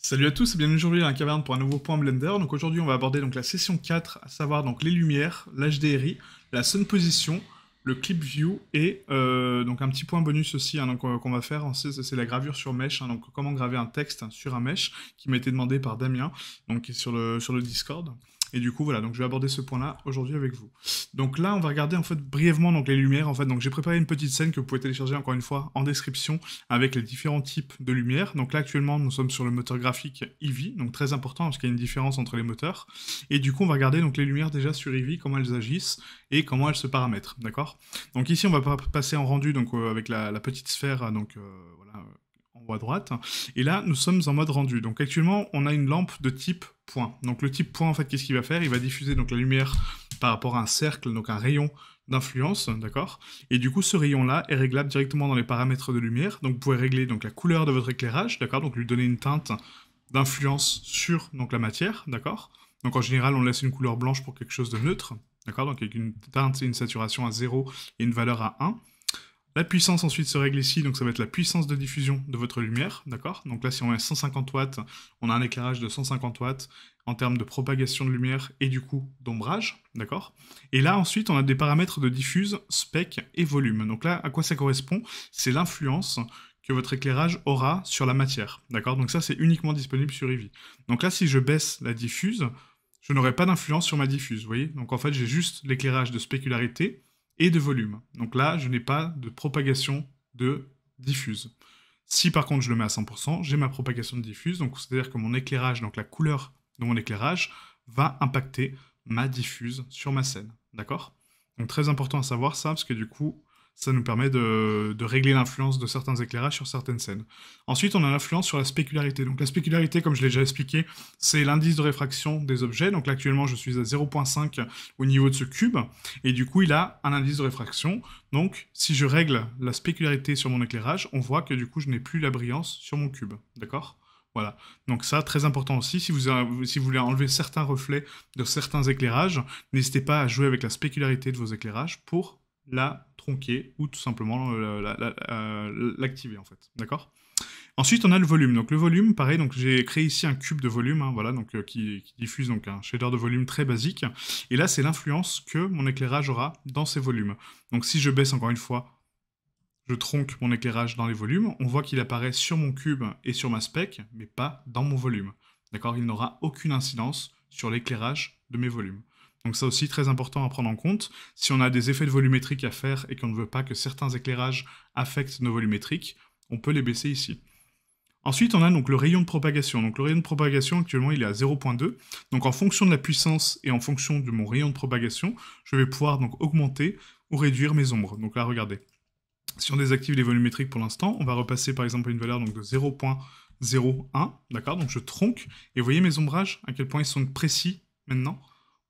Salut à tous et bienvenue aujourd'hui dans la caverne pour un nouveau point Blender. Donc aujourd'hui on va aborder donc la session 4, à savoir donc les lumières, l'HDRI, la sun position, le clip view et euh, donc un petit point bonus aussi hein, euh, qu'on va faire, c'est la gravure sur mesh, hein, donc comment graver un texte sur un mesh qui m'a été demandé par Damien, donc sur le, sur le Discord. Et du coup, voilà, donc je vais aborder ce point-là aujourd'hui avec vous. Donc là, on va regarder en fait brièvement donc les lumières. En fait, donc j'ai préparé une petite scène que vous pouvez télécharger encore une fois en description avec les différents types de lumières. Donc là, actuellement, nous sommes sur le moteur graphique Eevee, donc très important parce qu'il y a une différence entre les moteurs. Et du coup, on va regarder donc les lumières déjà sur Eevee, comment elles agissent et comment elles se paramètrent, d'accord Donc ici, on va passer en rendu donc euh, avec la, petite sphère, euh, donc euh, voilà. en haut à droite, et là nous sommes en mode rendu. Donc actuellement on a une lampe de type donc le type point, en fait, qu'est-ce qu'il va faire Il va diffuser donc la lumière par rapport à un cercle, donc un rayon d'influence, d'accord Et du coup, ce rayon-là est réglable directement dans les paramètres de lumière. Donc vous pouvez régler donc la couleur de votre éclairage, d'accord Donc lui donner une teinte d'influence sur donc la matière, d'accord Donc en général, on laisse une couleur blanche pour quelque chose de neutre, d'accord Donc avec une teinte et une saturation à 0 et une valeur à 1. La puissance ensuite se règle ici, donc ça va être la puissance de diffusion de votre lumière, d'accord Donc là, si on est à 150 watts, on a un éclairage de 150 watts en termes de propagation de lumière et du coup d'ombrage, d'accord Et là, ensuite, on a des paramètres de diffuse, spec et volume. Donc là, à quoi ça correspond C'est l'influence que votre éclairage aura sur la matière, d'accord Donc ça, c'est uniquement disponible sur Eevee. Donc là, si je baisse la diffuse, je n'aurai pas d'influence sur ma diffuse, vous voyez Donc en fait, j'ai juste l'éclairage de spécularité, et de volume. Donc là, je n'ai pas de propagation de diffuse. Si par contre je le mets à 100%, j'ai ma propagation de diffuse, donc c'est-à-dire que mon éclairage, donc la couleur de mon éclairage, va impacter ma diffuse sur ma scène. D'accord Donc très important à savoir ça, parce que du coup, ça nous permet de, régler l'influence de certains éclairages sur certaines scènes. Ensuite, on a l'influence sur la spécularité. Donc la spécularité, comme je l'ai déjà expliqué, c'est l'indice de réfraction des objets. Donc actuellement, je suis à 0.5 au niveau de ce cube, et du coup, il a un indice de réfraction. Donc, si je règle la spécularité sur mon éclairage, on voit que du coup, je n'ai plus la brillance sur mon cube. D'accord voilà. Donc ça, très important aussi, si vous, si vous voulez enlever certains reflets de certains éclairages, n'hésitez pas à jouer avec la spécularité de vos éclairages pour la tronquer ou tout simplement euh, euh, l'activer en fait. D'accord Ensuite, on a le volume. Donc le volume, pareil, donc j'ai créé ici un cube de volume, hein, voilà, donc euh, qui, qui, diffuse donc un shader de volume très basique. Et là, c'est l'influence que mon éclairage aura dans ces volumes. Donc si je baisse encore une fois, je tronque mon éclairage dans les volumes, on voit qu'il apparaît sur mon cube et sur ma spec, mais pas dans mon volume. D'accord Il n'aura aucune incidence sur l'éclairage de mes volumes. Donc ça aussi très important à prendre en compte. Si on a des effets de volumétrique à faire et qu'on ne veut pas que certains éclairages affectent nos volumétriques, on peut les baisser ici. Ensuite, on a donc le rayon de propagation. Donc le rayon de propagation, actuellement, il est à 0.2. Donc en fonction de la puissance et en fonction de mon rayon de propagation, je vais pouvoir donc augmenter ou réduire mes ombres. Donc là, regardez. Si on désactive les volumétriques pour l'instant, on va repasser par exemple à une valeur donc, de 0.01. D'accord Donc je tronque. Et vous voyez mes ombrages, à quel point ils sont précis maintenant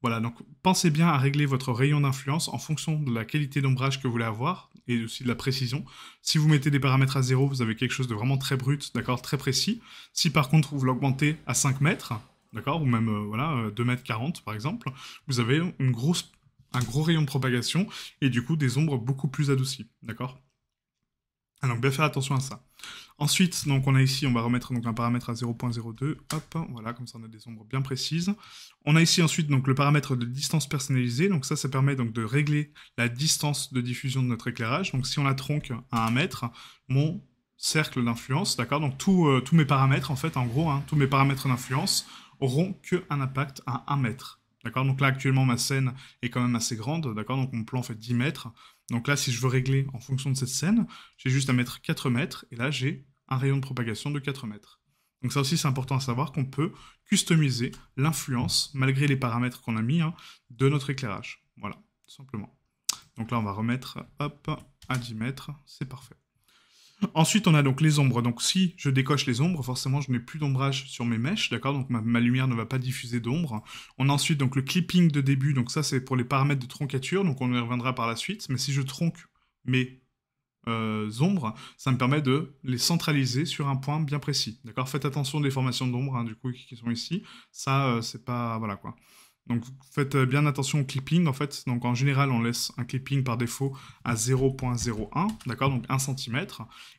voilà, donc pensez bien à régler votre rayon d'influence en fonction de la qualité d'ombrage que vous voulez avoir et aussi de la précision. Si vous mettez des paramètres à zéro, vous avez quelque chose de vraiment très brut, d'accord, très précis. Si par contre vous l'augmentez à 5 mètres, d'accord, ou même euh, voilà, 2 euh, mètres 40 par exemple, vous avez un gros rayon de propagation et du coup des ombres beaucoup plus adoucies, d'accord donc ah bien faire attention à ça. Ensuite, donc on a ici, on va remettre donc un paramètre à 0.02. Hop, voilà, comme ça on a des ombres bien précises. On a ici ensuite donc le paramètre de distance personnalisée. Donc ça, ça permet donc de régler la distance de diffusion de notre éclairage. Donc si on la tronque à 1 mètre, mon cercle d'influence, d'accord Donc euh, tous mes paramètres, en fait, en gros, hein, tous mes paramètres d'influence auront qu'un impact à 1 mètre. D'accord Donc là, actuellement, ma scène est quand même assez grande, d'accord Donc mon plan fait 10 mètres. Donc là, si je veux régler en fonction de cette scène, j'ai juste à mettre 4 mètres, et là j'ai un rayon de propagation de 4 mètres. Donc ça aussi, c'est important à savoir qu'on peut customiser l'influence, malgré les paramètres qu'on a mis, hein, de notre éclairage. Voilà, tout simplement. Donc là, on va remettre à 10 mètres, c'est parfait. Ensuite, on a donc les ombres. Donc si je décoche les ombres, forcément, je n'ai plus d'ombrage sur mes mèches, d'accord Donc ma, lumière ne va pas diffuser d'ombre. On a ensuite donc le clipping de début. Donc ça, c'est pour les paramètres de troncature. Donc on y reviendra par la suite. Mais si je tronque mes euh, ombres, ça me permet de les centraliser sur un point bien précis, d'accord Faites attention aux formations d'ombre hein, coup, qui sont ici. Ça, euh, c'est pas... Voilà, quoi. Donc faites euh, bien attention au clipping en fait. Donc en général, on laisse un clipping par défaut à 0.01, d'accord Donc 1 cm.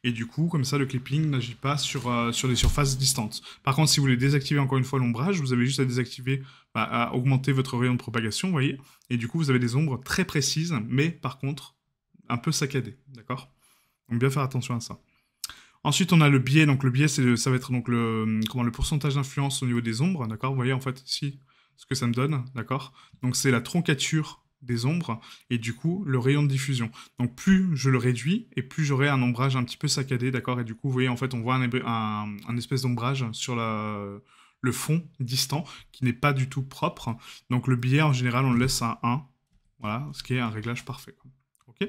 Et du coup, comme ça, le clipping n'agit pas sur, euh, sur des surfaces distantes. Par contre, si vous voulez désactiver encore une fois l'ombrage, vous avez juste à désactiver, bah, à augmenter votre rayon de propagation, vous voyez Et du coup, vous avez des ombres très précises, mais par contre, un peu saccadées, d'accord Donc bien faire attention à ça. Ensuite, on a le biais. Donc le biais, ça va être donc le, comment, le pourcentage d'influence au niveau des ombres, d'accord Vous voyez, en fait, ici ce que ça me donne, d'accord Donc c'est la troncature des ombres et du coup le rayon de diffusion. Donc plus je le réduis et plus j'aurai un ombrage un petit peu saccadé, d'accord Et du coup, vous voyez, en fait, on voit un, espèce d'ombrage sur le fond distant qui n'est pas du tout propre. Donc le billet, en général, on le laisse à 1, voilà, ce qui est un réglage parfait. Ok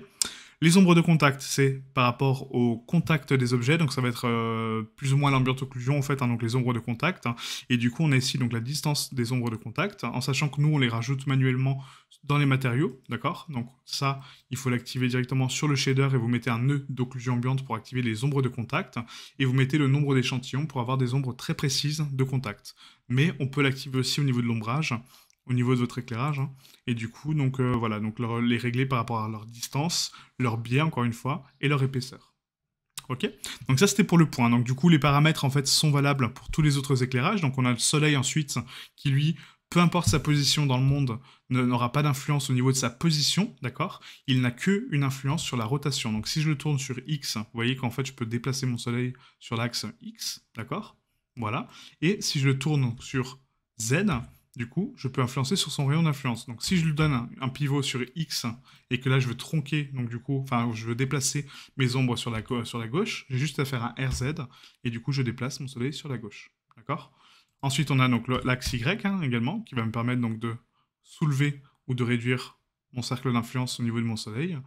les ombres de contact, c'est par rapport au contact des objets, donc ça va être euh, plus ou moins l'ambiante occlusion en fait, hein, donc les ombres de contact. Hein. et du coup, on a ici donc la distance des ombres de contact, hein, en sachant que nous, on les rajoute manuellement dans les matériaux, d'accord Donc ça, il faut l'activer directement sur le shader et vous mettez un nœud d'occlusion ambiante pour activer les ombres de contact et vous mettez le nombre d'échantillons pour avoir des ombres très précises de contact. Mais on peut l'activer aussi au niveau de l'ombrage au niveau de votre éclairage. Hein. Et du coup, donc euh, voilà, donc les régler par rapport à leur distance, leur biais encore une fois, et leur épaisseur. Ok Donc ça c'était pour le point. Donc du coup les paramètres en fait sont valables pour tous les autres éclairages. Donc on a le soleil ensuite qui lui, peu importe sa position dans le monde, n'aura pas d'influence au niveau de sa position, d'accord Il n'a que une influence sur la rotation. Donc si je le tourne sur X, vous voyez qu'en fait je peux déplacer mon soleil sur l'axe X, d'accord Voilà. Et si je le tourne sur Z, du coup, je peux influencer sur son rayon d'influence. Donc, si je lui donne un, pivot sur X et que là, je veux tronquer, donc du coup, enfin, je veux déplacer mes ombres sur la, sur la gauche, j'ai juste à faire un RZ et du coup, je déplace mon soleil sur la gauche. D'accord Ensuite, on a donc l'axe Y hein, également qui va me permettre donc de soulever ou de réduire mon cercle d'influence au niveau de mon soleil.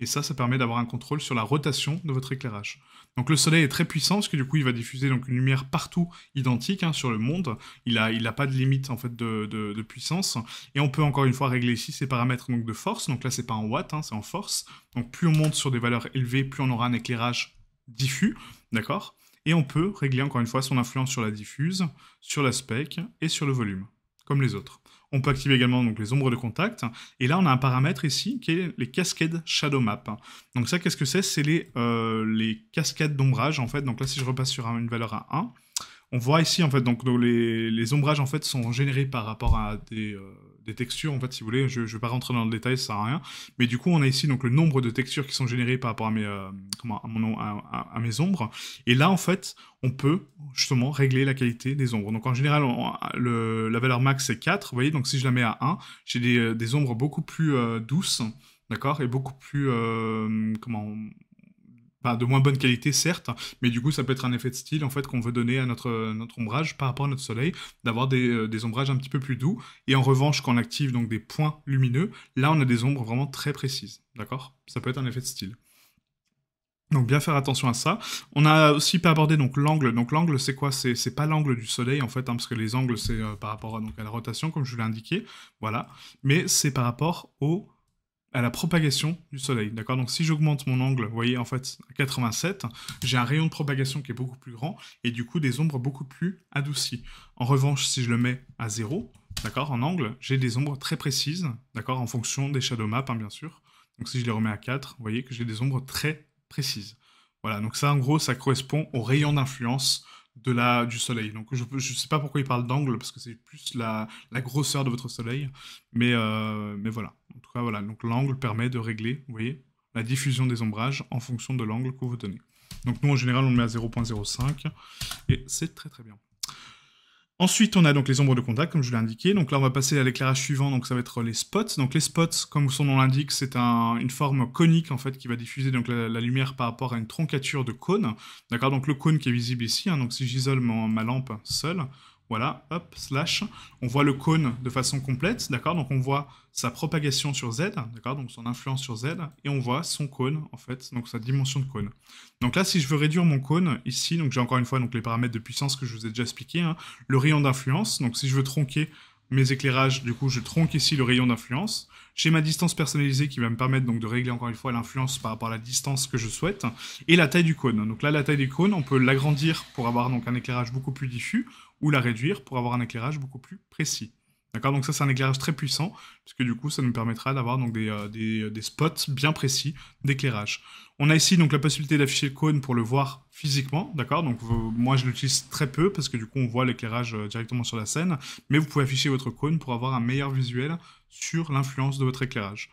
Et ça, ça permet d'avoir un contrôle sur la rotation de votre éclairage. Donc le soleil est très puissant parce que du coup il va diffuser donc une lumière partout identique hein, sur le monde. Il n'a il a pas de limite en fait de, puissance. Et on peut encore une fois régler ici ses paramètres donc de force. Donc là c'est pas en watts, hein, c'est en force. Donc plus on monte sur des valeurs élevées, plus on aura un éclairage diffus, d'accord Et on peut régler encore une fois son influence sur la diffuse, sur la spec et sur le volume, comme les autres. On peut activer également donc, les ombres de contact. Et là, on a un paramètre ici qui est les cascades Shadow Map. Donc ça, qu'est-ce que c'est C'est les, euh, les cascades d'ombrage, en fait. Donc là, si je repasse sur une valeur à 1, on voit ici, en fait, donc, les, ombrages, en fait, sont générés par rapport à des, euh, des textures, en fait, si vous voulez. Je ne vais pas rentrer dans le détail, ça sert à rien. Mais du coup, on a ici donc le nombre de textures qui sont générées par rapport à mes, euh, à, mon, à, mes ombres. Et là, en fait, on peut justement régler la qualité des ombres. Donc en général, la valeur max c'est 4, vous voyez, donc si je la mets à 1, j'ai des, euh, des, ombres beaucoup plus euh, douces, d'accord, et beaucoup plus, comment, de moins bonne qualité certes, mais du coup ça peut être un effet de style en fait qu'on veut donner à notre, notre ombrage par rapport à notre soleil, d'avoir des, euh, ombrages un petit peu plus doux. Et en revanche, quand on active donc des points lumineux, là on a des ombres vraiment très précises, d'accord Ça peut être un effet de style. Donc bien faire attention à ça. On a aussi pas abordé donc l'angle. Donc l'angle c'est quoi C'est pas l'angle du soleil en fait, hein, parce que les angles c'est euh, par rapport à, donc, à la rotation comme je vous l'ai indiqué, voilà. Mais c'est par rapport au à la propagation du soleil. D'accord Donc si j'augmente mon angle, vous voyez en fait à 87, j'ai un rayon de propagation qui est beaucoup plus grand et du coup des ombres beaucoup plus adoucies. En revanche, si je le mets à 0, d'accord, en angle, j'ai des ombres très précises, d'accord, en fonction des shadow maps hein, bien sûr. Donc si je les remets à 4, vous voyez que j'ai des ombres très précises. Voilà, donc ça en gros, ça correspond au rayon d'influence de la, du soleil. Donc je ne sais pas pourquoi il parle d'angle, parce que c'est plus la, grosseur de votre soleil, mais, euh, mais voilà. En tout cas, voilà, donc l'angle permet de régler, vous voyez, la diffusion des ombrages en fonction de l'angle que vous donnez. Donc nous, en général, on le met à 0.05, et c'est très très bien. Ensuite, on a donc les ombres de contact, comme je l'ai indiqué. Donc là, on va passer à l'éclairage suivant, donc ça va être les spots. Donc les spots, comme son nom l'indique, c'est une forme conique, en fait, qui va diffuser donc, la, lumière par rapport à une troncature de cône. D'accord Donc le cône qui est visible ici, hein. donc si j'isole ma lampe seule, voilà, hop, slash. On voit le cône de façon complète, d'accord Donc on voit sa propagation sur Z, d'accord Donc son influence sur Z, et on voit son cône, en fait, donc sa dimension de cône. Donc là, si je veux réduire mon cône, ici, donc j'ai encore une fois donc les paramètres de puissance que je vous ai déjà expliqué, hein, le rayon d'influence, donc si je veux tronquer mes éclairages, du coup, je tronque ici le rayon d'influence. J'ai ma distance personnalisée qui va me permettre donc de régler encore une fois l'influence par rapport à la distance que je souhaite. Et la taille du cône. Donc là, la taille du cône, on peut l'agrandir pour avoir donc un éclairage beaucoup plus diffus ou la réduire pour avoir un éclairage beaucoup plus précis. D'accord Donc ça, c'est un éclairage très puissant, puisque du coup, ça nous permettra d'avoir donc euh, euh, des, spots bien précis d'éclairage. On a ici donc la possibilité d'afficher le cône pour le voir physiquement, d'accord Donc euh, moi, je l'utilise très peu, parce que du coup, on voit l'éclairage directement sur la scène, mais vous pouvez afficher votre cône pour avoir un meilleur visuel sur l'influence de votre éclairage.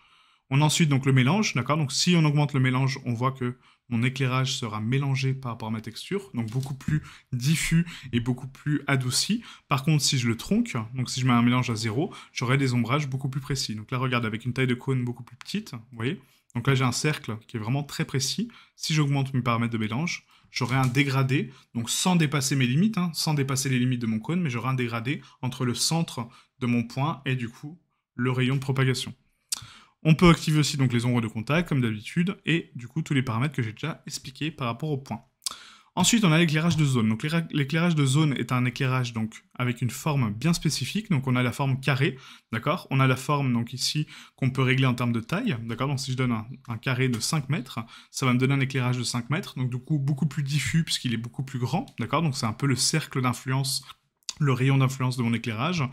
On a ensuite donc le mélange, d'accord Donc si on augmente le mélange, on voit que mon éclairage sera mélangé par rapport à ma texture, donc beaucoup plus diffus et beaucoup plus adouci. Par contre, si je le tronque, donc si je mets un mélange à zéro, j'aurai des ombrages beaucoup plus précis. Donc là, regarde, avec une taille de cône beaucoup plus petite, vous voyez Donc là, j'ai un cercle qui est vraiment très précis. Si j'augmente mes paramètres de mélange, j'aurai un dégradé, donc sans dépasser mes limites, hein, sans dépasser les limites de mon cône, mais j'aurai un dégradé entre le centre de mon point et du coup le rayon de propagation. On peut activer aussi donc les ombres de contact, comme d'habitude, et du coup tous les paramètres que j'ai déjà expliqués par rapport au point. Ensuite, on a l'éclairage de zone. Donc l'éclairage de zone est un éclairage donc avec une forme bien spécifique. Donc on a la forme carré, d'accord On a la forme donc ici qu'on peut régler en termes de taille, d'accord Donc si je donne un, carré de 5 mètres, ça va me donner un éclairage de 5 mètres, donc du coup beaucoup plus diffus puisqu'il est beaucoup plus grand, d'accord Donc c'est un peu le cercle d'influence le rayon d'influence de mon éclairage.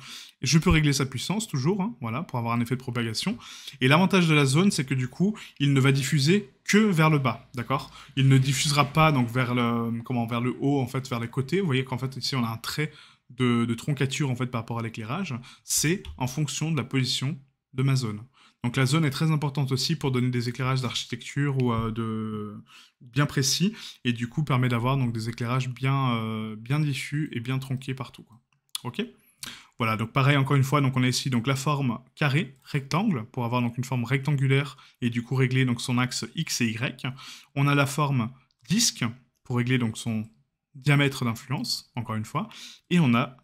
Je peux régler sa puissance toujours, hein, voilà, pour avoir un effet de propagation. Et l'avantage de la zone, c'est que du coup, il ne va diffuser que vers le bas, d'accord Il ne diffusera pas donc vers le, comment, vers le haut, en fait, vers les côtés. Vous voyez qu'en fait, ici, on a un trait de, de troncature, en fait, par rapport à l'éclairage. C'est en fonction de la position de ma zone. Donc la zone est très importante aussi pour donner des éclairages d'architecture ou euh, de bien précis et du coup permet d'avoir donc des éclairages bien euh, bien diffus et bien tronqués partout. Ok. Voilà, donc pareil encore une fois, donc on a ici donc la forme carré, rectangle, pour avoir donc une forme rectangulaire et du coup régler donc son axe x et y. On a la forme disque pour régler donc son diamètre d'influence, encore une fois, et on a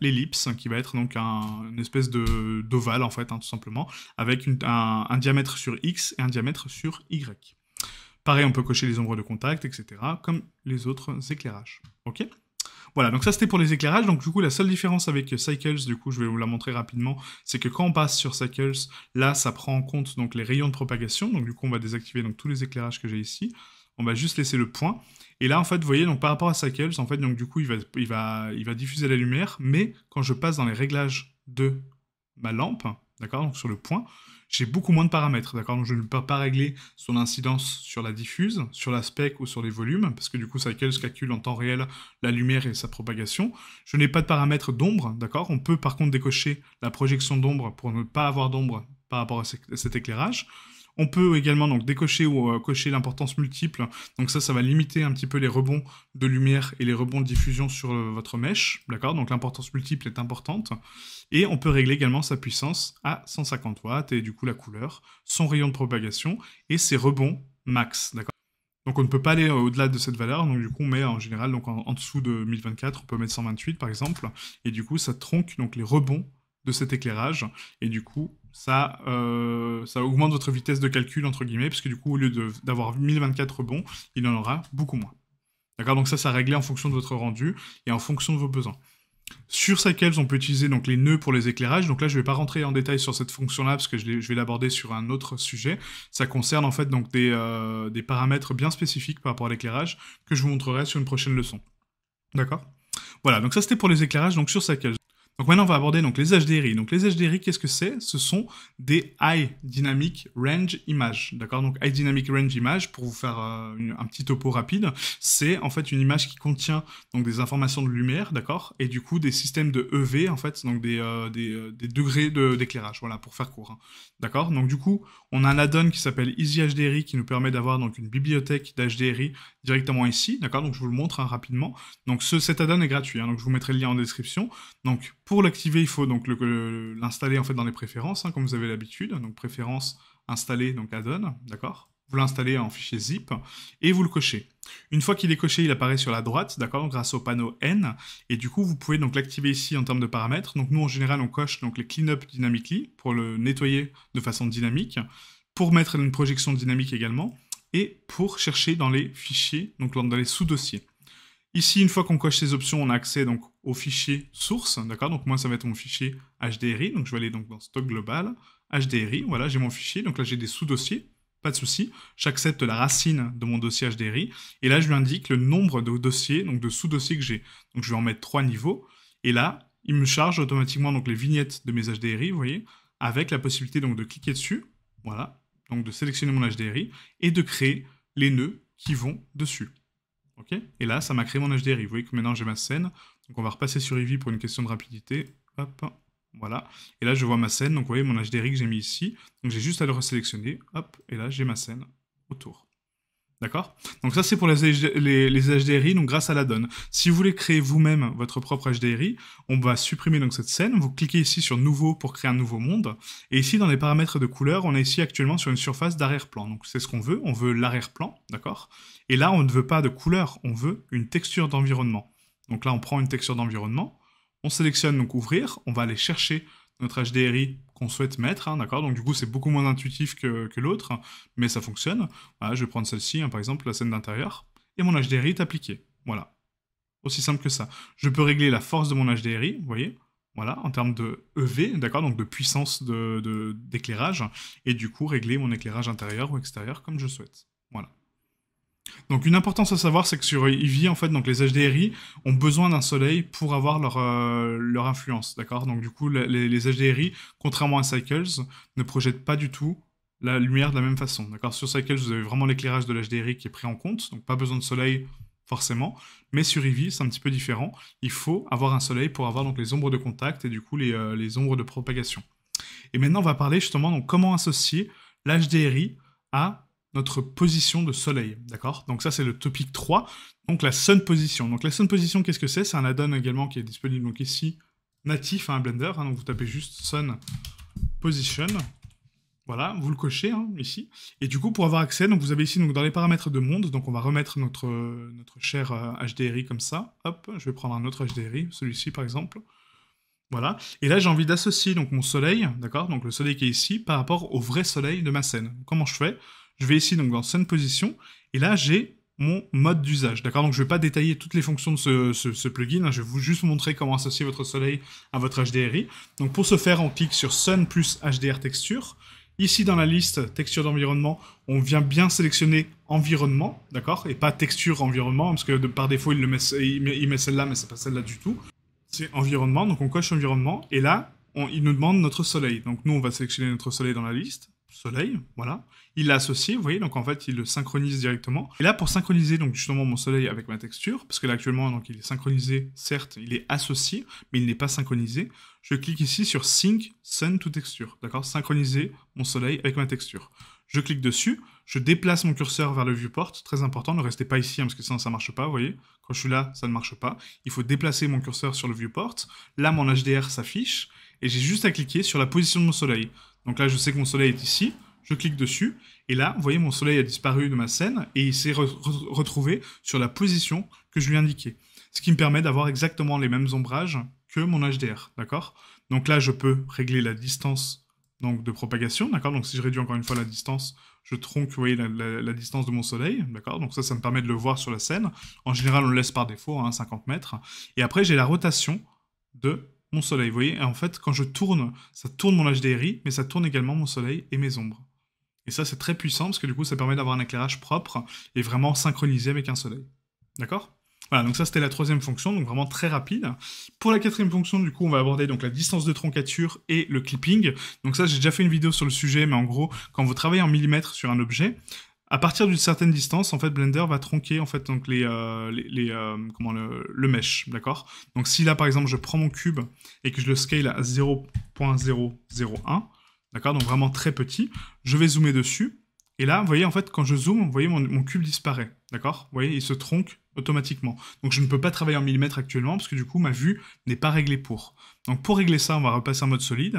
l'ellipse qui va être donc une espèce de d'ovale en fait, hein, tout simplement, avec un, diamètre sur x et un diamètre sur y. Pareil, on peut cocher les ombres de contact, etc., comme les autres éclairages. Ok voilà, donc ça c'était pour les éclairages. Donc du coup, la seule différence avec Cycles, du coup, je vais vous la montrer rapidement, c'est que quand on passe sur Cycles, là, ça prend en compte donc les rayons de propagation. Donc du coup, on va désactiver donc tous les éclairages que j'ai ici on va juste laisser le point. Et là, en fait, vous voyez, donc par rapport à Cycles, en fait, donc du coup, il va, il va, il va diffuser la lumière, mais quand je passe dans les réglages de ma lampe, d'accord, donc sur le point, j'ai beaucoup moins de paramètres, d'accord Donc je ne peux pas régler son incidence sur la diffuse, sur la spec ou sur les volumes, parce que du coup, Cycles calcule en temps réel la lumière et sa propagation. Je n'ai pas de paramètres d'ombre, d'accord On peut par contre décocher la projection d'ombre pour ne pas avoir d'ombre par rapport à cet éclairage. On peut également donc décocher ou euh, cocher l'importance multiple. Donc ça, ça va limiter un petit peu les rebonds de lumière et les rebonds de diffusion sur euh, votre mèche. D'accord Donc l'importance multiple est importante. Et on peut régler également sa puissance à 150 watts et du coup la couleur, son rayon de propagation et ses rebonds max. D'accord donc on ne peut pas aller euh, au-delà de cette valeur, donc du coup on met en général donc en, dessous de 1024, on peut mettre 128 par exemple, et du coup ça tronque donc les rebonds de cet éclairage. Et du coup, ça, euh, ça augmente votre vitesse de calcul, entre guillemets, parce que du coup, au lieu d'avoir 1024 bons il en aura beaucoup moins. D'accord Donc ça, ça réglé en fonction de votre rendu et en fonction de vos besoins. Sur Cycles, on peut utiliser donc les nœuds pour les éclairages. Donc là, je ne vais pas rentrer en détail sur cette fonction-là parce que je, vais l'aborder sur un autre sujet. Ça concerne en fait donc euh, des, paramètres bien spécifiques par rapport à l'éclairage que je vous montrerai sur une prochaine leçon. D'accord Voilà, donc ça c'était pour les éclairages donc sur Cycles. Donc maintenant, on va aborder donc, les HDRI. Donc les HDRI, qu'est-ce que c'est Ce sont des High Dynamic Range Images, D'accord Donc High Dynamic Range Image, pour vous faire euh, un petit topo rapide, c'est en fait une image qui contient donc des informations de lumière, d'accord Et du coup, des systèmes de EV, en fait, donc des, euh, euh, des, degrés d'éclairage, voilà, pour faire court. Hein. D'accord Donc du coup, on a un add-on qui s'appelle Easy HDRI qui nous permet d'avoir donc une bibliothèque d'HDRI directement ici, d'accord Donc je vous le montre hein, rapidement. Donc ce, cet add-on est gratuit, hein. donc je vous mettrai le lien en description. Donc pour l'activer, il faut donc l'installer en fait dans les préférences, hein, comme vous avez l'habitude. Donc préférences, installer, donc add-on, d'accord Vous l'installez en fichier zip et vous le cochez. Une fois qu'il est coché, il apparaît sur la droite, d'accord, grâce au panneau N. Et du coup, vous pouvez donc l'activer ici en termes de paramètres. Donc nous, en général, on coche donc les cleanup dynamically pour le nettoyer de façon dynamique, pour mettre une projection dynamique également, et pour chercher dans les fichiers, donc dans les sous-dossiers. Ici, une fois qu'on coche ces options, on a accès donc au fichier source, d'accord Donc moi, ça va être mon fichier HDRI, donc je vais aller donc dans stock global, HDRI, voilà, j'ai mon fichier, donc là j'ai des sous-dossiers, pas de souci, j'accepte la racine de mon dossier HDRI, et là je lui indique le nombre de dossiers, donc de sous-dossiers que j'ai. Donc je vais en mettre trois niveaux, et là, il me charge automatiquement donc les vignettes de mes HDRI, vous voyez, avec la possibilité donc de cliquer dessus, voilà, donc de sélectionner mon HDRI, et de créer les nœuds qui vont dessus. OK et là, ça m'a créé mon HDRI. Vous voyez que maintenant j'ai ma scène, donc on va repasser sur Eevee pour une question de rapidité. Hop, voilà. Et là, je vois ma scène. Donc vous voyez mon HDRI que j'ai mis ici. Donc j'ai juste à le resélectionner. Hop, et là, j'ai ma scène autour. D'accord Donc ça, c'est pour les, HDRI, donc grâce à la donne. Si vous voulez créer vous-même votre propre HDRI, on va supprimer donc cette scène. Vous cliquez ici sur Nouveau pour créer un nouveau monde. Et ici, dans les paramètres de couleur, on est ici actuellement sur une surface d'arrière-plan. Donc c'est ce qu'on veut, on veut l'arrière-plan, d'accord Et là, on ne veut pas de couleur, on veut une texture d'environnement. Donc là, on prend une texture d'environnement, on sélectionne donc ouvrir, on va aller chercher notre HDRI qu'on souhaite mettre, hein, d'accord Donc du coup, c'est beaucoup moins intuitif que, l'autre, mais ça fonctionne. Voilà, je vais prendre celle-ci, hein, par exemple, la scène d'intérieur, et mon HDRI est appliqué. Voilà. Aussi simple que ça. Je peux régler la force de mon HDRI, vous voyez voilà, en termes de EV, d'accord, donc de puissance de, d'éclairage, et du coup régler mon éclairage intérieur ou extérieur comme je souhaite. Voilà. Donc une importance à savoir, c'est que sur Eevee, en fait, donc les HDRI ont besoin d'un soleil pour avoir leur, euh, influence, d'accord Donc du coup, les, HDRI, contrairement à Cycles, ne projettent pas du tout la lumière de la même façon, d'accord Sur Cycles, vous avez vraiment l'éclairage de l'HDRI qui est pris en compte, donc pas besoin de soleil forcément, mais sur Eevee, c'est un petit peu différent. Il faut avoir un soleil pour avoir donc les ombres de contact et du coup les, euh, ombres de propagation. Et maintenant, on va parler justement donc comment associer l'HDRI à notre position de soleil, d'accord Donc ça, c'est le topic 3, donc la sun position. Donc la sun position, qu'est-ce que c'est C'est un add-on également qui est disponible donc ici, natif à un hein, Blender, hein, donc vous tapez juste sun position, voilà, vous le cochez hein, ici. Et du coup, pour avoir accès, donc vous avez ici donc, dans les paramètres de monde, donc on va remettre notre, notre cher HDRI euh, comme ça. Hop, je vais prendre un autre HDRI, celui-ci par exemple. Voilà. Et là, j'ai envie d'associer donc mon soleil, d'accord Donc le soleil qui est ici, par rapport au vrai soleil de ma scène. Comment je fais je vais ici donc dans Sun Position, et là j'ai mon mode d'usage. D'accord Donc je ne vais pas détailler toutes les fonctions de ce, plugin, hein. je vais vous juste montrer comment associer votre soleil à votre HDRI. Donc pour ce faire, on clique sur Sun plus HDR texture. Ici dans la liste texture d'environnement, on vient bien sélectionner environnement, d'accord Et pas texture environnement, parce que par défaut il, le met, il met, celle-là, mais c'est pas celle-là du tout. C'est environnement, donc on coche environnement, et là, il nous demande notre soleil. Donc nous, on va sélectionner notre soleil dans la liste, soleil, voilà il l'a associé, vous voyez, donc en fait, il le synchronise directement. Et là, pour synchroniser donc justement mon soleil avec ma texture, parce que là actuellement, donc il est synchronisé, certes, il est associé, mais il n'est pas synchronisé, je clique ici sur Sync Sun to Texture, d'accord Synchroniser mon soleil avec ma texture. Je clique dessus, je déplace mon curseur vers le viewport, très important, ne restez pas ici, hein, parce que sinon ça marche pas, vous voyez, quand je suis là, ça ne marche pas. Il faut déplacer mon curseur sur le viewport, là mon HDR s'affiche, et j'ai juste à cliquer sur la position de mon soleil. Donc là, je sais que mon soleil est ici, je clique dessus, et là, vous voyez, mon soleil a disparu de ma scène, et il s'est retrouvé sur la position que je lui indiquais. Ce qui me permet d'avoir exactement les mêmes ombrages que mon HDR, d'accord Donc là, je peux régler la distance donc, de propagation, d'accord Donc si je réduis encore une fois la distance, je tronque, vous voyez, la, distance de mon soleil, d'accord Donc ça, ça me permet de le voir sur la scène. En général, on le laisse par défaut, hein, 50 mètres. Et après, j'ai la rotation de mon soleil. Vous voyez, en fait, quand je tourne, ça tourne mon HDRI, mais ça tourne également mon soleil et mes ombres. Et ça, c'est très puissant parce que du coup, ça permet d'avoir un éclairage propre et vraiment synchronisé avec un soleil. D'accord voilà, donc ça c'était la troisième fonction, donc vraiment très rapide. Pour la quatrième fonction, du coup, on va aborder donc la distance de troncature et le clipping. Donc ça, j'ai déjà fait une vidéo sur le sujet, mais en gros, quand vous travaillez en millimètres sur un objet, à partir d'une certaine distance, en fait, Blender va tronquer en fait donc les, euh, les, euh, comment le, le mesh, d'accord. Donc si là par exemple je prends mon cube et que je le scale à 0.001, D'accord Donc vraiment très petit. Je vais zoomer dessus. Et là, vous voyez, en fait, quand je zoome, vous voyez, mon, cube disparaît. D'accord Vous voyez, il se tronque automatiquement. Donc je ne peux pas travailler en millimètres actuellement parce que du coup, ma vue n'est pas réglée pour. Donc pour régler ça, on va repasser en mode solide.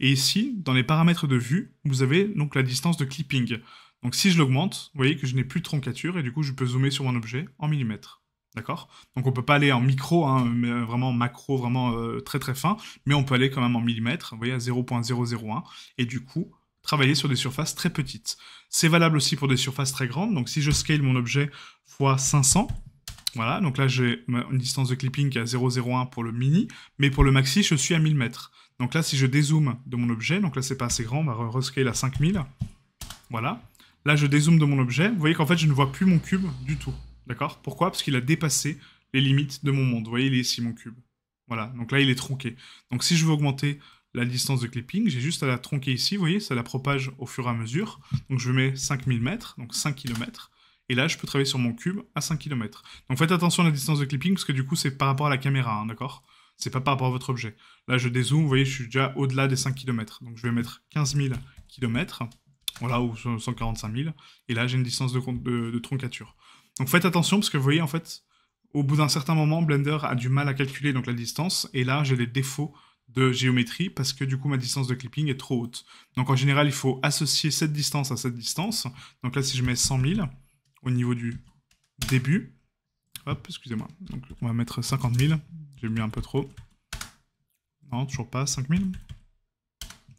Et ici, dans les paramètres de vue, vous avez donc la distance de clipping. Donc si je l'augmente, vous voyez que je n'ai plus de troncature et du coup, je peux zoomer sur mon objet en millimètres. D'accord Donc on peut pas aller en micro, hein, mais euh, vraiment macro, vraiment euh, très très fin, mais on peut aller quand même en millimètres, vous voyez, à 0.001, et du coup, travailler sur des surfaces très petites. C'est valable aussi pour des surfaces très grandes, donc si je scale mon objet x 500, voilà, donc là j'ai une distance de clipping qui est à 0.01 pour le mini, mais pour le maxi, je suis à 1000 mètres. Donc là, si je dézoome de mon objet, donc là c'est pas assez grand, on va rescale à 5000, voilà. Là, je dézoome de mon objet, vous voyez qu'en fait, je ne vois plus mon cube du tout. D'accord Pourquoi Parce qu'il a dépassé les limites de mon monde. Vous voyez, il est ici, mon cube. Voilà, donc là, il est tronqué. Donc si je veux augmenter la distance de clipping, j'ai juste à la tronquer ici, vous voyez, ça la propage au fur et à mesure. Donc je mets 5000 mètres, donc 5 km. Et là, je peux travailler sur mon cube à 5 km. Donc faites attention à la distance de clipping, parce que du coup, c'est par rapport à la caméra, hein, d'accord C'est pas par rapport à votre objet. Là, je dézoome, vous voyez, je suis déjà au-delà des 5 km. Donc je vais mettre 15 000 km, voilà, ou 145 000. Et là, j'ai une distance de troncature. Donc faites attention parce que vous voyez en fait, au bout d'un certain moment, Blender a du mal à calculer donc la distance et là j'ai des défauts de géométrie parce que du coup ma distance de clipping est trop haute. Donc en général il faut associer cette distance à cette distance. Donc là si je mets 100 000 au niveau du début, hop excusez-moi, donc on va mettre 50 000, j'ai mis un peu trop. Non toujours pas 5 000.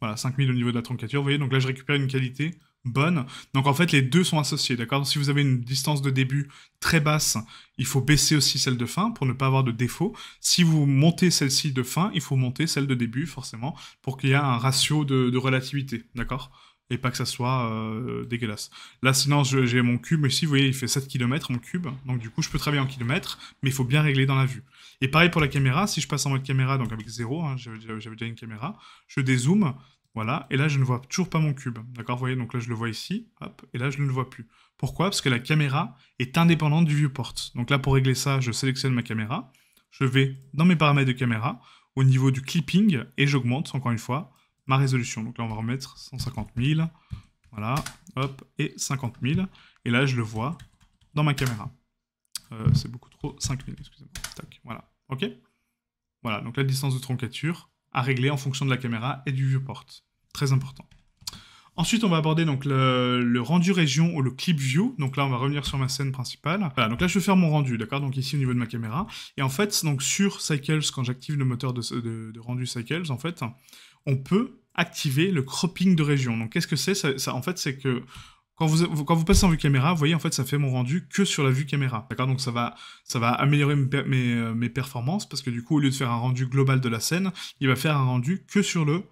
Voilà 5 000 au niveau de la troncature, vous voyez donc là je récupère une qualité bonne. Donc en fait, les deux sont associés, d'accord Si vous avez une distance de début très basse, il faut baisser aussi celle de fin pour ne pas avoir de défaut. Si vous montez celle-ci de fin, il faut monter celle de début, forcément, pour qu'il y ait un ratio de, relativité, d'accord et pas que ça soit euh, dégueulasse. Là, sinon, j'ai mon cube ici, vous voyez, il fait 7 km mon cube, donc du coup, je peux travailler en kilomètres, mais il faut bien régler dans la vue. Et pareil pour la caméra, si je passe en mode caméra, donc avec 0, hein, j'avais déjà une caméra, je dézoome, voilà, et là je ne vois toujours pas mon cube. D'accord, vous voyez, donc là je le vois ici, hop, et là je ne le vois plus. Pourquoi Parce que la caméra est indépendante du viewport. Donc là pour régler ça, je sélectionne ma caméra, je vais dans mes paramètres de caméra, au niveau du clipping, et j'augmente encore une fois ma résolution. Donc là on va remettre 150 000, voilà, hop, et 50 000. Et là je le vois dans ma caméra. Euh, c'est beaucoup trop, 5 000, excusez-moi, tac, voilà, ok Voilà, donc la distance de troncature, à régler en fonction de la caméra et du viewport. Très important. Ensuite, on va aborder donc le, rendu région ou le clip view. Donc là, on va revenir sur ma scène principale. donc là, je vais faire mon rendu, d'accord Donc ici, au niveau de ma caméra. Et en fait, donc sur Cycles, quand j'active le moteur de, rendu Cycles, en fait, on peut activer le cropping de région. Donc qu'est-ce que c'est En fait, c'est que quand vous, passez en vue caméra, vous voyez, en fait, ça fait mon rendu que sur la vue caméra. D'accord Donc ça va, ça va améliorer mes, euh, performances parce que du coup, au lieu de faire un rendu global de la scène, il va faire un rendu que sur le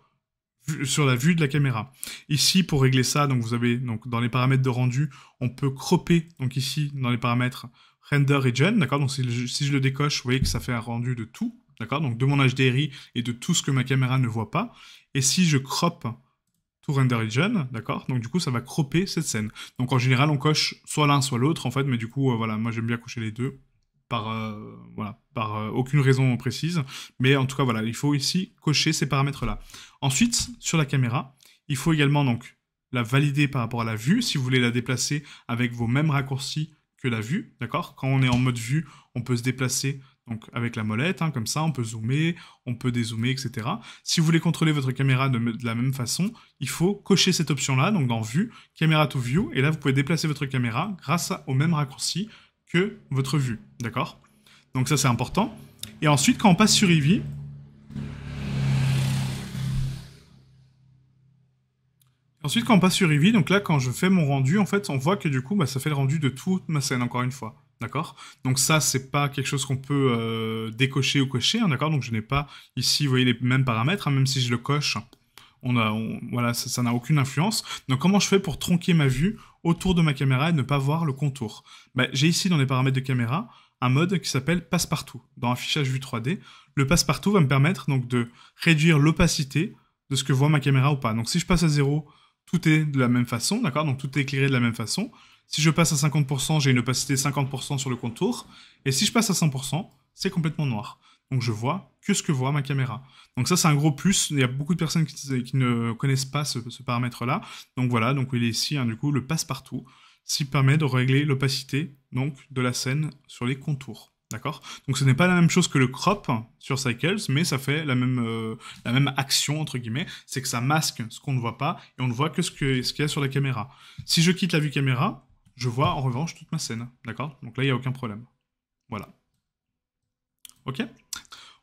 sur la vue de la caméra. Ici, pour régler ça, donc vous avez donc dans les paramètres de rendu, on peut cropper. Donc ici, dans les paramètres render region, d'accord Donc si, si je le décoche, vous voyez que ça fait un rendu de tout, d'accord Donc de mon HDRI et de tout ce que ma caméra ne voit pas. Et si je crop to render region, d'accord Donc du coup, ça va cropper cette scène. Donc en général, on coche soit l'un, soit l'autre, en fait, mais du coup, euh, voilà, moi j'aime bien cocher les deux, par, euh, voilà, par euh, aucune raison précise, mais en tout cas, voilà, il faut ici cocher ces paramètres-là. Ensuite, sur la caméra, il faut également donc la valider par rapport à la vue, si vous voulez la déplacer avec vos mêmes raccourcis que la vue, d'accord Quand on est en mode vue, on peut se déplacer donc avec la molette, hein, comme ça, on peut zoomer, on peut dézoomer, etc. Si vous voulez contrôler votre caméra de, la même façon, il faut cocher cette option-là, donc dans Vue, Caméra to View, et là vous pouvez déplacer votre caméra grâce au même raccourci que votre vue, d'accord Donc ça c'est important. Et ensuite, quand on passe sur Eevee, Ensuite, quand on passe sur Eevee, donc là, quand je fais mon rendu, en fait, on voit que du coup, bah, ça fait le rendu de toute ma scène, encore une fois. D'accord Donc ça, c'est pas quelque chose qu'on peut euh, décocher ou cocher, hein, d'accord Donc je n'ai pas ici, vous voyez, les mêmes paramètres, hein, même si je le coche, on voilà, ça n'a aucune influence. Donc comment je fais pour tronquer ma vue autour de ma caméra et ne pas voir le contour ben, J'ai ici dans les paramètres de caméra un mode qui s'appelle passe-partout, dans affichage vue 3D. Le passe-partout va me permettre donc de réduire l'opacité de ce que voit ma caméra ou pas. Donc si je passe à zéro, tout est de la même façon, d'accord Donc tout est éclairé de la même façon. Si je passe à 50%, j'ai une opacité 50% sur le contour. Et si je passe à 100%, c'est complètement noir. Donc je vois que ce que voit ma caméra. Donc ça c'est un gros plus, il y a beaucoup de personnes qui, ne connaissent pas ce, paramètre-là. Donc voilà, donc il est ici, hein, du coup, le passe-partout, qui permet de régler l'opacité donc de la scène sur les contours. D'accord Donc ce n'est pas la même chose que le crop sur Cycles, mais ça fait la même, euh, la même action, entre guillemets, c'est que ça masque ce qu'on ne voit pas, et on ne voit que ce qu'il ce y a sur la caméra. Si je quitte la vue caméra, je vois en revanche toute ma scène, d'accord Donc là, il n'y a aucun problème. Voilà. Ok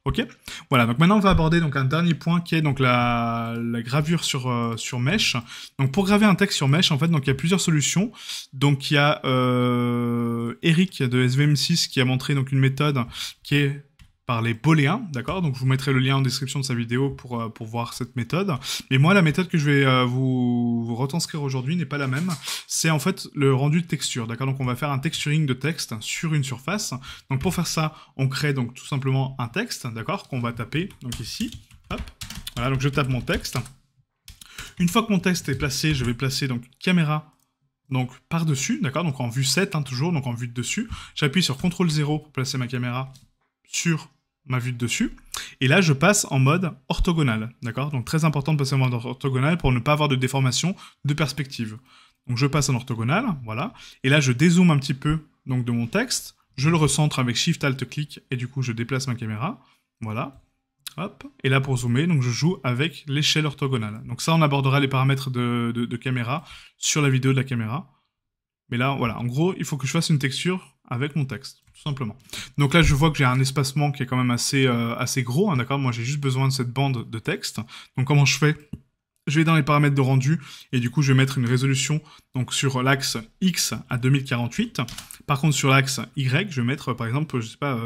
Ok Voilà, donc maintenant on va aborder donc un dernier point qui est donc la, gravure sur, euh, Mesh. sur mèche. Donc pour graver un texte sur Mesh, en fait, il y a plusieurs solutions. Donc il y a euh, Eric de SVM6 qui a montré donc une méthode qui est par les poléens, d'accord Donc je vous mettrai le lien en description de sa vidéo pour, euh, pour voir cette méthode. Mais moi, la méthode que je vais euh, vous, retranscrire aujourd'hui n'est pas la même. C'est en fait le rendu de texture, d'accord Donc on va faire un texturing de texte sur une surface. Donc pour faire ça, on crée donc tout simplement un texte, d'accord Qu'on va taper, donc ici, hop. Voilà, donc je tape mon texte. Une fois que mon texte est placé, je vais placer donc caméra donc par-dessus, d'accord Donc en vue 7, hein, toujours, donc en vue de dessus. J'appuie sur CTRL 0 pour placer ma caméra sur ma vue de dessus. Et là, je passe en mode orthogonal, d'accord Donc très important de passer en mode orthogonal pour ne pas avoir de déformation de perspective. Donc je passe en orthogonal, voilà. Et là, je dézoome un petit peu donc de mon texte. Je le recentre avec Shift Alt click et du coup, je déplace ma caméra, voilà. Hop. Et là, pour zoomer, donc je joue avec l'échelle orthogonale. Donc ça, on abordera les paramètres de, de caméra sur la vidéo de la caméra. Mais là, voilà, en gros, il faut que je fasse une texture avec mon texte tout simplement. Donc là, je vois que j'ai un espacement qui est quand même assez, euh, assez gros, hein, d'accord Moi, j'ai juste besoin de cette bande de texte. Donc comment je fais je vais dans les paramètres de rendu et du coup je vais mettre une résolution donc sur l'axe X à 2048. Par contre sur l'axe Y, je vais mettre par exemple, je sais pas,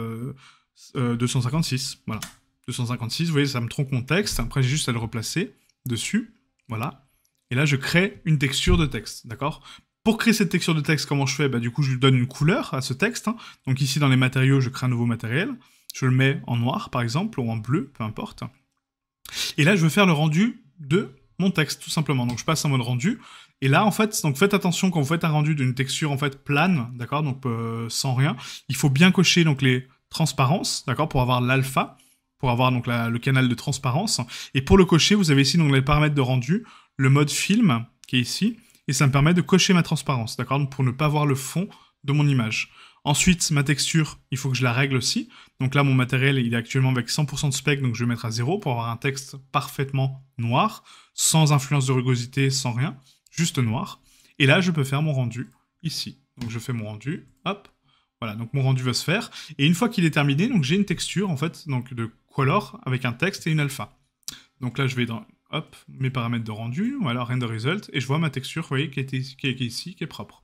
256. Euh, euh, voilà, 256. Vous voyez, ça me trompe mon texte. Après j'ai juste à le replacer dessus. Voilà. Et là je crée une texture de texte, d'accord pour créer cette texture de texte, comment je fais bah, Du coup, je lui donne une couleur à ce texte. Hein. Donc ici, dans les matériaux, je crée un nouveau matériel. Je le mets en noir, par exemple, ou en bleu, peu importe. Et là, je veux faire le rendu de mon texte, tout simplement. Donc je passe en mode rendu. Et là, en fait, donc faites attention quand vous faites un rendu d'une texture en fait plane, d'accord, donc euh, sans rien. Il faut bien cocher donc les transparences, d'accord, pour avoir l'alpha, pour avoir donc le canal de transparence. Et pour le cocher, vous avez ici donc les paramètres de rendu, le mode film qui est ici, et ça me permet de cocher ma transparence, d'accord Pour ne pas voir le fond de mon image. Ensuite, ma texture, il faut que je la règle aussi. Donc là, mon matériel, il est actuellement avec 100% de spec, donc je vais mettre à 0 pour avoir un texte parfaitement noir, sans influence de rugosité, sans rien, juste noir. Et là, je peux faire mon rendu ici. Donc je fais mon rendu, hop, voilà, donc mon rendu va se faire. Et une fois qu'il est terminé, donc j'ai une texture en fait, donc de color avec un texte et une alpha. Donc là, je vais dans hop, mes paramètres de rendu, voilà, render result, et je vois ma texture, voyez, qui est, ici, qui est propre.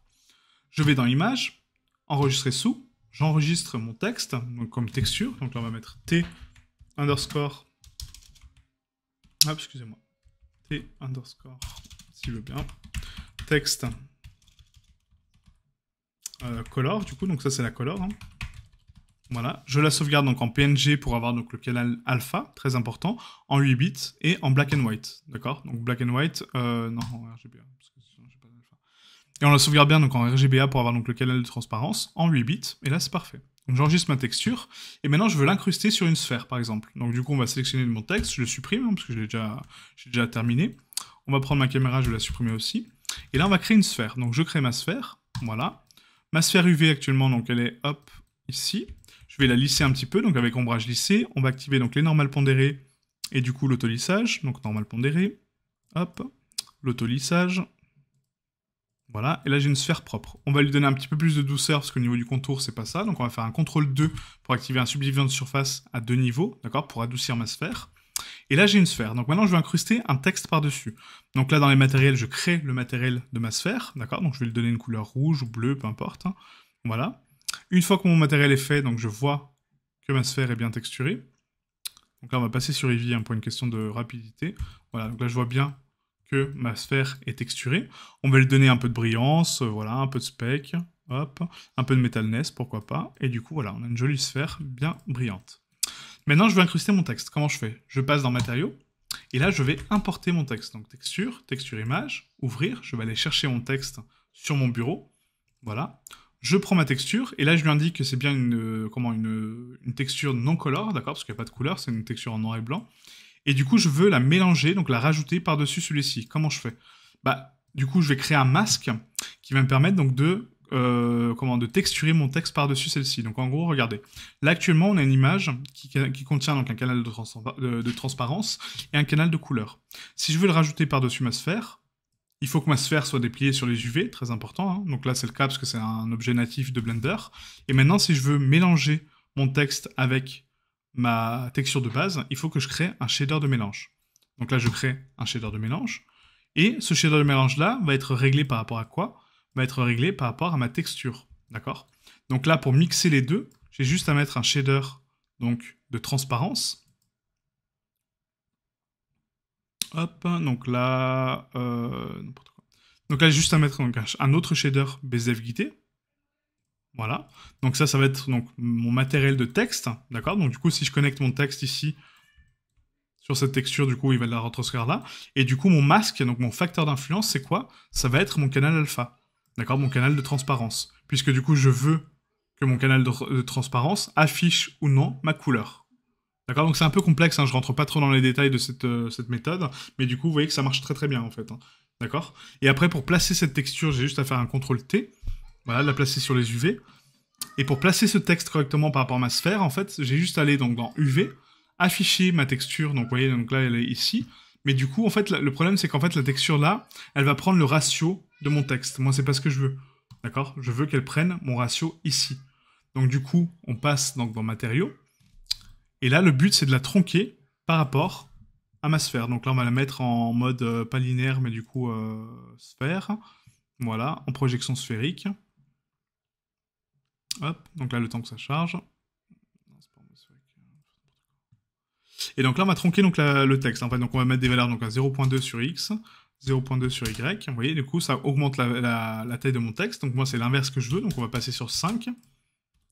Je vais dans image, enregistrer sous, j'enregistre mon texte, donc comme texture, donc là on va mettre T underscore, hop, ah, excusez-moi, T underscore, s'il veut bien, texte euh, color, du coup, donc ça c'est la color, hein. Voilà, je la sauvegarde donc en PNG pour avoir donc le canal alpha, très important, en 8 bits et en black and white, d'accord Donc black and white, euh, non, en RGBA, Et on la sauvegarde bien donc en RGBA pour avoir donc le canal de transparence en 8 bits, et là c'est parfait. Donc j'enregistre ma texture, et maintenant je veux l'incruster sur une sphère par exemple. Donc du coup on va sélectionner mon texte, je le supprime, hein, parce que j'ai déjà, déjà terminé. On va prendre ma caméra, je vais la supprimer aussi. Et là on va créer une sphère, donc je crée ma sphère, voilà. Ma sphère UV actuellement, donc elle est hop, ici. Je vais la lisser un petit peu, donc avec ombrage lissé, on va activer donc les normales pondérées et du coup l'auto-lissage, donc normal pondéré, hop, l'auto-lissage, voilà, et là j'ai une sphère propre. On va lui donner un petit peu plus de douceur, parce qu'au niveau du contour, c'est pas ça, donc on va faire un contrôle 2 pour activer un subdivision de surface à deux niveaux, d'accord, pour adoucir ma sphère. Et là j'ai une sphère, donc maintenant je vais incruster un texte par-dessus. Donc là dans les matériels, je crée le matériel de ma sphère, d'accord, donc je vais lui donner une couleur rouge ou bleue, peu importe, hein, voilà. Une fois que mon matériel est fait, donc je vois que ma sphère est bien texturée. Donc là, on va passer sur Eevee hein, pour une question de rapidité. Voilà, donc là, je vois bien que ma sphère est texturée. On va lui donner un peu de brillance, euh, voilà, un peu de spec, hop, un peu de metalness, pourquoi pas. Et du coup, voilà, on a une jolie sphère bien brillante. Maintenant, je veux incruster mon texte. Comment je fais Je passe dans Matériaux, et là, je vais importer mon texte. Donc, texture, texture image, ouvrir. Je vais aller chercher mon texte sur mon bureau. Voilà. Je prends ma texture, et là je lui indique que c'est bien une, euh, comment, une, texture non color, d'accord Parce qu'il n'y a pas de couleur, c'est une texture en noir et blanc. Et du coup, je veux la mélanger, donc la rajouter par-dessus celui-ci. Comment je fais Bah, du coup, je vais créer un masque qui va me permettre donc de, euh, comment, de texturer mon texte par-dessus celle-ci. Donc en gros, regardez. Là, actuellement, on a une image qui, contient donc un canal de transparence et un canal de couleur. Si je veux le rajouter par-dessus ma sphère, il faut que ma sphère soit dépliée sur les UV, très important. Hein. Donc là, c'est le cas parce que c'est un objet natif de Blender. Et maintenant, si je veux mélanger mon texte avec ma texture de base, il faut que je crée un shader de mélange. Donc là, je crée un shader de mélange. Et ce shader de mélange-là va être réglé par rapport à quoi Va être réglé par rapport à ma texture. D'accord Donc là, pour mixer les deux, j'ai juste à mettre un shader donc, de transparence Hop, donc là, euh, quoi. Donc là, juste à mettre un autre shader BZF guité. Voilà. Donc ça, ça va être donc mon matériel de texte, d'accord Donc du coup, si je connecte mon texte ici sur cette texture, du coup, il va la retranscrire là. Et du coup, mon masque, donc mon facteur d'influence, c'est quoi Ça va être mon canal alpha, d'accord Mon canal de transparence, puisque du coup, je veux que mon canal de transparence affiche ou non ma couleur, D'accord Donc c'est un peu complexe, je hein, je rentre pas trop dans les détails de euh, cette, méthode, mais du coup vous voyez que ça marche très très bien en fait. Hein. D'accord Et après pour placer cette texture, j'ai juste à faire un CTRL T, voilà, la placer sur les UV. Et pour placer ce texte correctement par rapport à ma sphère, en fait, j'ai juste à aller donc dans UV, afficher ma texture, donc vous voyez, donc là elle est ici. Mais du coup, en fait, le problème c'est qu'en fait la texture là, elle va prendre le ratio de mon texte. Moi c'est pas ce que je veux. D'accord Je veux qu'elle prenne mon ratio ici. Donc du coup, on passe donc dans matériaux, et là, le but, c'est de la tronquer par rapport à ma sphère. Donc là, on va la mettre en mode euh, pas linéaire, mais du coup euh, sphère. Voilà, en projection sphérique. Hop, donc là, le temps que ça charge. Et donc là, on va tronquer donc, le texte. En fait, donc on va mettre des valeurs donc, à 0.2 sur x, 0.2 sur y. Vous voyez, du coup, ça augmente la, la taille de mon texte. Donc moi, c'est l'inverse que je veux. Donc on va passer sur 5.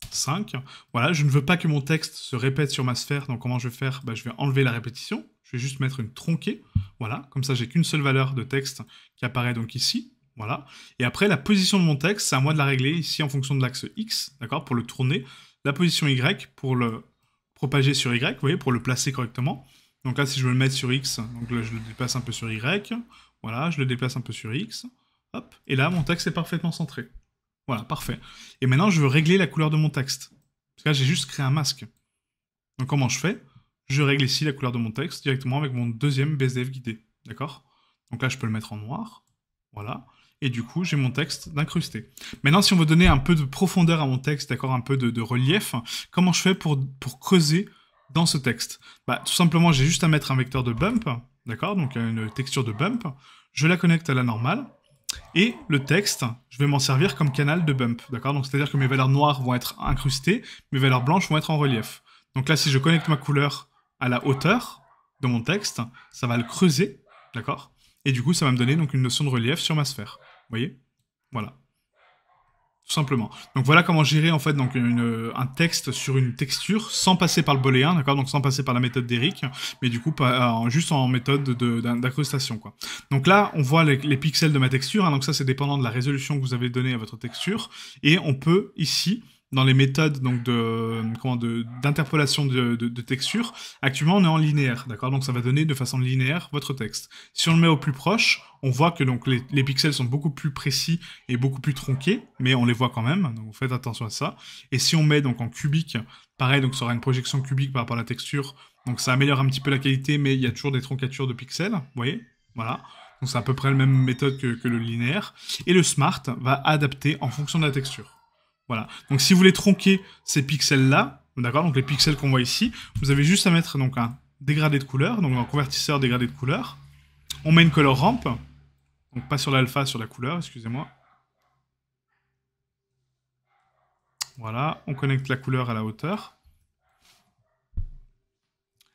5. Voilà, je ne veux pas que mon texte se répète sur ma sphère, donc comment je vais faire bah, Je vais enlever la répétition, je vais juste mettre une tronquée, voilà, comme ça j'ai qu'une seule valeur de texte qui apparaît donc ici, voilà. Et après, la position de mon texte, c'est à moi de la régler ici en fonction de l'axe X, d'accord, pour le tourner, la position Y pour le propager sur Y, vous voyez, pour le placer correctement. Donc là, si je veux le mettre sur X, donc là, je le déplace un peu sur Y, voilà, je le déplace un peu sur X, hop, et là, mon texte est parfaitement centré. Voilà, parfait. Et maintenant, je veux régler la couleur de mon texte. Parce que là, j'ai juste créé un masque. Donc, comment je fais Je règle ici la couleur de mon texte directement avec mon deuxième BSDF guidé. D'accord Donc là, je peux le mettre en noir. Voilà. Et du coup, j'ai mon texte d'incrusté. Maintenant, si on veut donner un peu de profondeur à mon texte, d'accord, un peu de, relief, comment je fais pour, pour creuser dans ce texte bah, Tout simplement, j'ai juste à mettre un vecteur de bump, d'accord, donc une texture de bump. Je la connecte à la normale, et le texte, je vais m'en servir comme canal de bump, d'accord Donc c'est-à-dire que mes valeurs noires vont être incrustées, mes valeurs blanches vont être en relief. Donc là, si je connecte ma couleur à la hauteur de mon texte, ça va le creuser, d'accord Et du coup, ça va me donner donc une notion de relief sur ma sphère. Vous voyez Voilà. Tout simplement. Donc voilà comment gérer en fait donc un texte sur une texture sans passer par le booléen, d'accord Donc sans passer par la méthode d'Eric, mais du coup pas, juste en méthode d'accrustation. quoi. Donc là, on voit les, pixels de ma texture, hein, donc ça c'est dépendant de la résolution que vous avez donnée à votre texture, et on peut ici dans les méthodes donc de comment de d'interpolation de, de, de, texture. Actuellement, on est en linéaire, d'accord Donc ça va donner de façon linéaire votre texte. Si on le met au plus proche, on voit que donc les, les, pixels sont beaucoup plus précis et beaucoup plus tronqués, mais on les voit quand même. Donc faites attention à ça. Et si on met donc en cubique, pareil, donc ça aura une projection cubique par rapport à la texture. Donc ça améliore un petit peu la qualité, mais il y a toujours des troncatures de pixels. Vous voyez Voilà. Donc c'est à peu près la même méthode que, que le linéaire. Et le smart va adapter en fonction de la texture. Donc si vous voulez tronquer ces pixels-là, d'accord, donc les pixels qu'on voit ici, vous avez juste à mettre donc un dégradé de couleur, donc un convertisseur dégradé de couleur. On met une color ramp, donc pas sur l'alpha, sur la couleur, excusez-moi. Voilà, on connecte la couleur à la hauteur.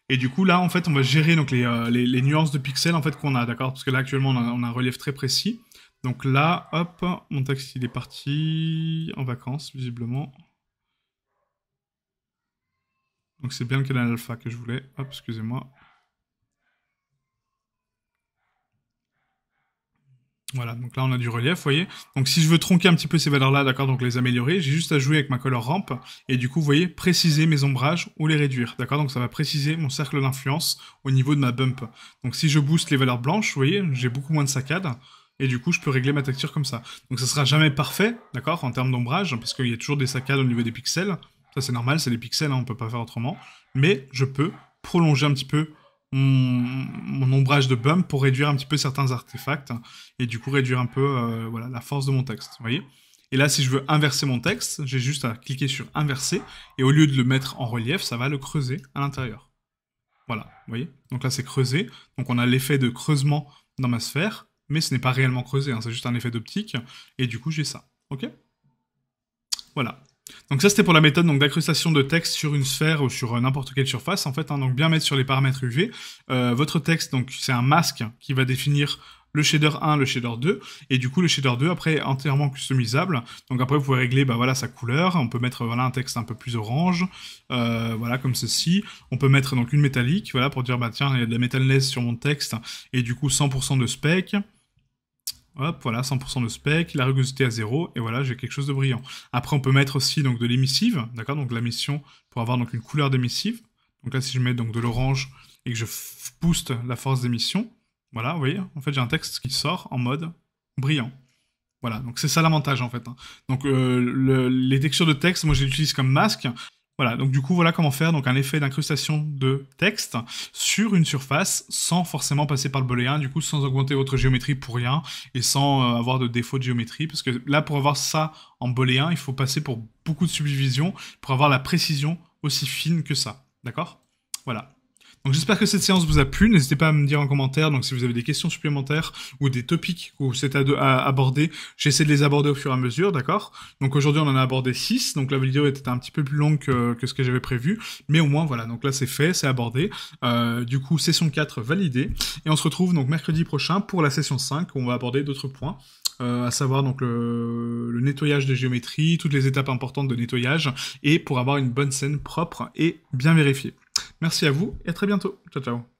Et du coup, là, en fait, on va gérer donc, les, euh, nuances de pixels en fait, qu'on a, d'accord Parce que là, actuellement, on a, un relief très précis. Donc là, hop, mon taxi il est parti en vacances, visiblement. Donc c'est bien le canal alpha que je voulais. Hop, excusez-moi. Voilà, donc là on a du relief, vous voyez. Donc si je veux tronquer un petit peu ces valeurs-là, d'accord, donc les améliorer, j'ai juste à jouer avec ma color ramp, et du coup, vous voyez, préciser mes ombrages ou les réduire, d'accord Donc ça va préciser mon cercle d'influence au niveau de ma bump. Donc si je booste les valeurs blanches, vous voyez, j'ai beaucoup moins de saccades et du coup je peux régler ma texture comme ça. Donc ça sera jamais parfait, d'accord, en termes d'ombrage, parce qu'il y a toujours des saccades au niveau des pixels, ça c'est normal, c'est les pixels, on hein, on peut pas faire autrement, mais je peux prolonger un petit peu mon, ombrage de bump pour réduire un petit peu certains artefacts, et du coup réduire un peu euh, voilà, la force de mon texte, vous voyez et là, si je veux inverser mon texte, j'ai juste à cliquer sur inverser, et au lieu de le mettre en relief, ça va le creuser à l'intérieur. Voilà, vous voyez Donc là, c'est creusé. Donc on a l'effet de creusement dans ma sphère mais ce n'est pas réellement creusé, hein, c'est juste un effet d'optique, et du coup j'ai ça. Ok Voilà. Donc ça c'était pour la méthode d'accrustation de texte sur une sphère ou sur euh, n'importe quelle surface en fait. Hein, donc bien mettre sur les paramètres UV. Euh, votre texte donc c'est un masque qui va définir le shader 1, le shader 2, et du coup le shader 2 après est entièrement customisable. Donc après vous pouvez régler bah, voilà sa couleur, on peut mettre voilà un texte un peu plus orange, euh, voilà comme ceci. On peut mettre donc une métallique, voilà pour dire bah tiens il y a de la metalness sur mon texte et du coup 100% de spec. Hop, voilà, 100% de spec, la rugosité à 0, et voilà, j'ai quelque chose de brillant. Après, on peut mettre aussi donc, de l'émissive, d'accord Donc la mission pour avoir donc une couleur d'émissive. Donc là, si je mets donc de l'orange et que je booste la force d'émission, voilà, vous voyez, en fait, j'ai un texte qui sort en mode brillant. Voilà, donc c'est ça l'avantage en fait. Hein. Donc euh, les textures de texte, moi je les comme masque. Voilà, donc du coup, voilà comment faire donc un effet d'incrustation de texte sur une surface sans forcément passer par le booléen, du coup, sans augmenter votre géométrie pour rien et sans euh, avoir de défaut de géométrie. Parce que là, pour avoir ça en booléen, il faut passer pour beaucoup de subdivisions pour avoir la précision aussi fine que ça. D'accord Voilà. Donc j'espère que cette séance vous a plu. N'hésitez pas à me dire en commentaire donc si vous avez des questions supplémentaires ou des topics que c'est à, aborder. J'essaie de les aborder au fur et à mesure, d'accord Donc aujourd'hui on en a abordé 6, donc la vidéo était un petit peu plus longue que, ce que j'avais prévu, mais au moins voilà, donc là c'est fait, c'est abordé. Euh, du coup session 4 validée, et on se retrouve donc mercredi prochain pour la session 5 où on va aborder d'autres points. Euh, à savoir donc le, le, nettoyage des géométries, toutes les étapes importantes de nettoyage, et pour avoir une bonne scène propre et bien vérifiée. Merci à vous et à très bientôt. Ciao, ciao.